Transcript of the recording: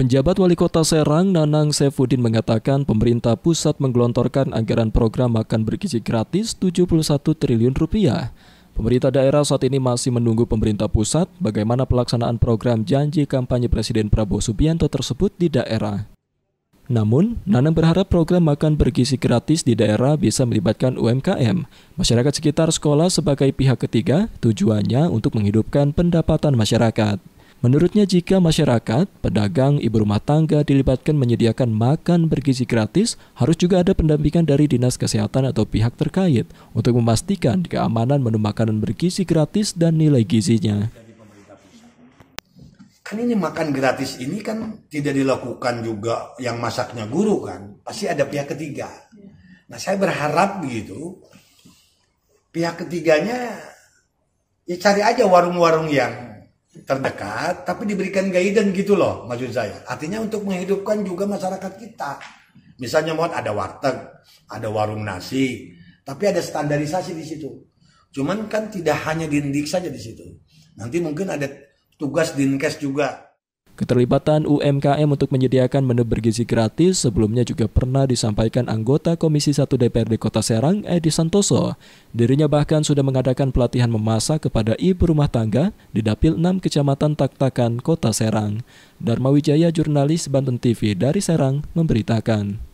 Penjabat Wali Kota Serang, Nanang Sevudin mengatakan pemerintah pusat menggelontorkan anggaran program makan bergizi gratis 71 triliun rupiah. Pemerintah daerah saat ini masih menunggu pemerintah pusat bagaimana pelaksanaan program janji kampanye Presiden Prabowo Subianto tersebut di daerah. Namun, Nanang berharap program makan bergizi gratis di daerah bisa melibatkan UMKM, masyarakat sekitar sekolah sebagai pihak ketiga, tujuannya untuk menghidupkan pendapatan masyarakat. Menurutnya jika masyarakat, pedagang, ibu rumah tangga dilibatkan menyediakan makan bergizi gratis, harus juga ada pendampingan dari dinas kesehatan atau pihak terkait untuk memastikan keamanan menu makanan bergizi gratis dan nilai gizinya. Kan ini makan gratis ini kan tidak dilakukan juga yang masaknya guru kan, pasti ada pihak ketiga. Nah saya berharap begitu pihak ketiganya ya cari aja warung-warung yang terdekat tapi diberikan guidance gitu loh maksud saya artinya untuk menghidupkan juga masyarakat kita misalnya mau ada warteg ada warung nasi tapi ada standarisasi di situ cuman kan tidak hanya dindik saja di situ nanti mungkin ada tugas dinkes juga Keterlibatan UMKM untuk menyediakan menu bergizi gratis sebelumnya juga pernah disampaikan anggota Komisi 1 DPRD Kota Serang, Edi Santoso. Dirinya bahkan sudah mengadakan pelatihan memasak kepada ibu rumah tangga di Dapil 6 Kecamatan Taktakan, Kota Serang. Dharma Wijaya, jurnalis Banten TV dari Serang, memberitakan.